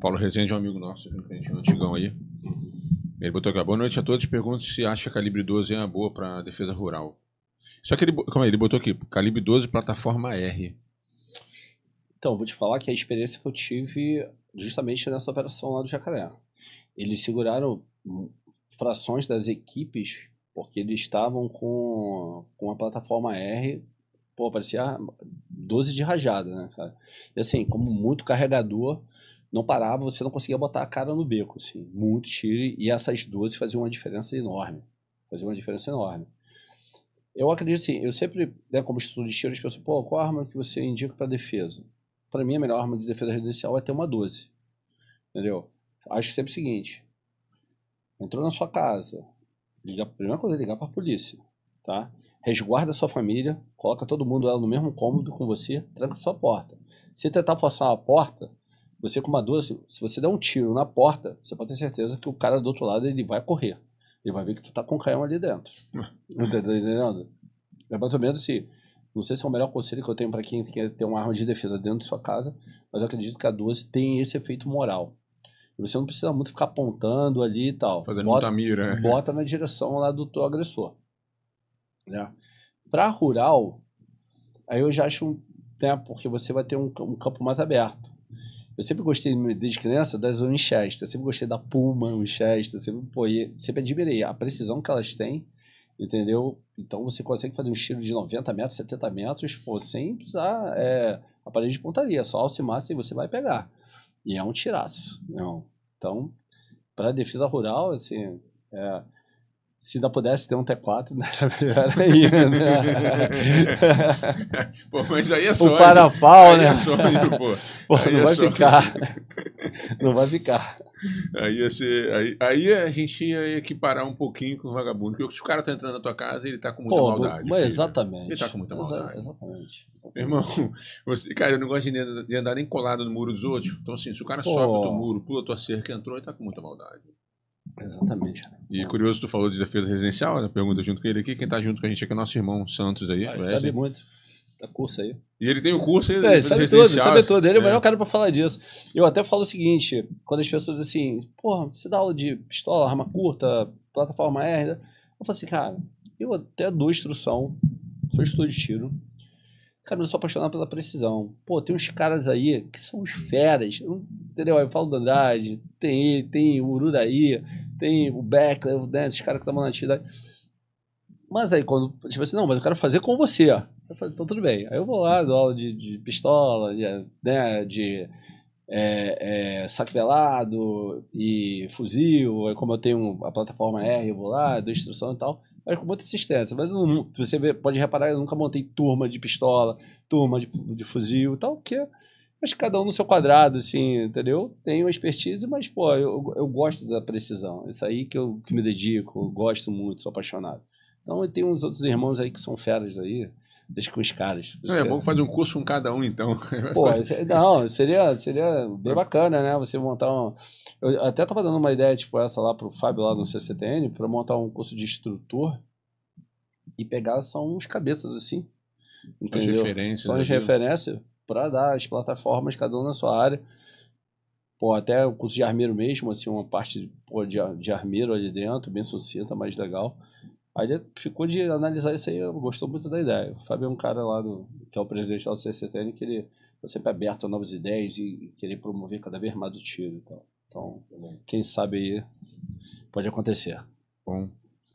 Paulo Rezende é um amigo nosso, um antigão aí. Ele botou aqui, boa noite a todos. Pergunto se acha calibre 12 é uma boa para defesa rural. Só que ele, calma aí, ele botou aqui, calibre 12, plataforma R. Então, vou te falar que a experiência que eu tive justamente nessa operação lá do Jacaré. Eles seguraram frações das equipes porque eles estavam com, com a plataforma R, pô, parecia 12 de rajada, né, cara? E assim, como muito carregador, não parava, você não conseguia botar a cara no beco, assim, muito tiro, e essas 12 faziam uma diferença enorme, faziam uma diferença enorme. Eu acredito assim, eu sempre, né, como estudo de tiro, as pessoas, pô, qual arma que você indica para defesa? Para mim, a melhor arma de defesa residencial é ter uma 12, entendeu? Acho sempre o seguinte, entrou na sua casa, liga, a primeira coisa é ligar para a polícia, tá? Resguarda a sua família, coloca todo mundo ela no mesmo cômodo com você, tranca a sua porta. Se tentar forçar a porta, você com uma 12, se você der um tiro na porta, você pode ter certeza que o cara do outro lado ele vai correr. Ele vai ver que tu tá com um canhão ali dentro. tá entendendo? É mais ou menos assim. Não sei se é o melhor conselho que eu tenho para quem quer ter uma arma de defesa dentro de sua casa, mas eu acredito que a 12 tem esse efeito moral. Você não precisa muito ficar apontando ali e tal. Fazendo bota, muita mira. Né? Bota na direção lá do teu agressor. Né? Para rural, aí eu já acho, né, porque você vai ter um, um campo mais aberto. Eu sempre gostei, desde criança, das Winchester. Sempre gostei da puma Winchester. Sempre, pô, sempre admirei a precisão que elas têm, entendeu? Então você consegue fazer um estilo de 90 metros, 70 metros, pô, sem precisar é, aparelho de pontaria. Só alce massa e você vai pegar. E é um tiraço. Não. Né? Então, para defesa rural, assim, é, se ainda pudesse ter um T4, né, era melhor né? ainda. pô, mas aí é só. O parafal, né? É pô. pô não é vai ficar. Não vai ficar. Aí, ia ser, aí, aí a gente ia equiparar um pouquinho com o vagabundo. Porque se o cara tá entrando na tua casa, ele tá com muita pô, maldade. Mas exatamente. Ele tá com muita maldade. Exatamente. Meu irmão, você, cara, eu não gosto de andar nem colado no muro dos outros. Então, assim, se o cara pô. sobe o teu muro, pula a tua cerca, entrou, ele tá com muita maldade. Exatamente. E curioso, tu falou de defesa residencial, a né? pergunta junto com ele aqui. Quem tá junto com a gente aqui é nosso irmão Santos aí. Ah, ele sabe muito da curso aí. E ele tem o curso aí. É, ele sabe tudo, ele sabe tudo. Ele é o é. melhor cara para falar disso. Eu até falo o seguinte, quando as pessoas assim, porra, você dá aula de pistola, arma curta, plataforma R, né? eu falo assim, cara, eu até dou instrução, sou estudo de tiro. Cara, eu sou apaixonado pela precisão. Pô, tem uns caras aí que são os feras. Eu entendeu? Aí o Paulo do Andrade, tem ele, tem o Ururaí, tem o Beckler, né, esses caras que estavam na atividade. Mas aí quando, tipo assim, não, mas eu quero fazer com você, ó. Eu falei, então tudo bem. Aí eu vou lá, dou aula de, de pistola, de, né, de é, é, e fuzil. Aí como eu tenho a plataforma R, eu vou lá, dou instrução e tal. Mas com muita assistência. Mas não, você pode reparar, eu nunca montei turma de pistola, turma de, de fuzil e tal, porque mas cada um no seu quadrado, assim, entendeu? Tenho expertise, mas, pô, eu, eu gosto da precisão. Isso aí que eu que me dedico, gosto muito, sou apaixonado. Então, eu tenho uns outros irmãos aí que são feras daí, deixa com os caras. Não, é bom fazer um curso com cada um, então. Pô, é, não, seria, seria bem bacana, né? Você montar um... Eu até tava dando uma ideia, tipo, essa lá pro Fábio, lá no CCTN, para montar um curso de instrutor e pegar só uns cabeças, assim, entendeu? As referências. Só as referências para dar as plataformas, cada um na sua área. Pô, até o curso de armeiro mesmo, assim, uma parte pô, de, de armeiro ali dentro, bem sucinta, mais legal. Aí ficou de analisar isso aí, gostou muito da ideia. O Fábio é um cara lá, do, que é o presidente da CCTN, que ele está sempre aberto a novas ideias e, querer promover cada vez mais o tiro e tal. Então, tá quem sabe aí pode acontecer. Bom,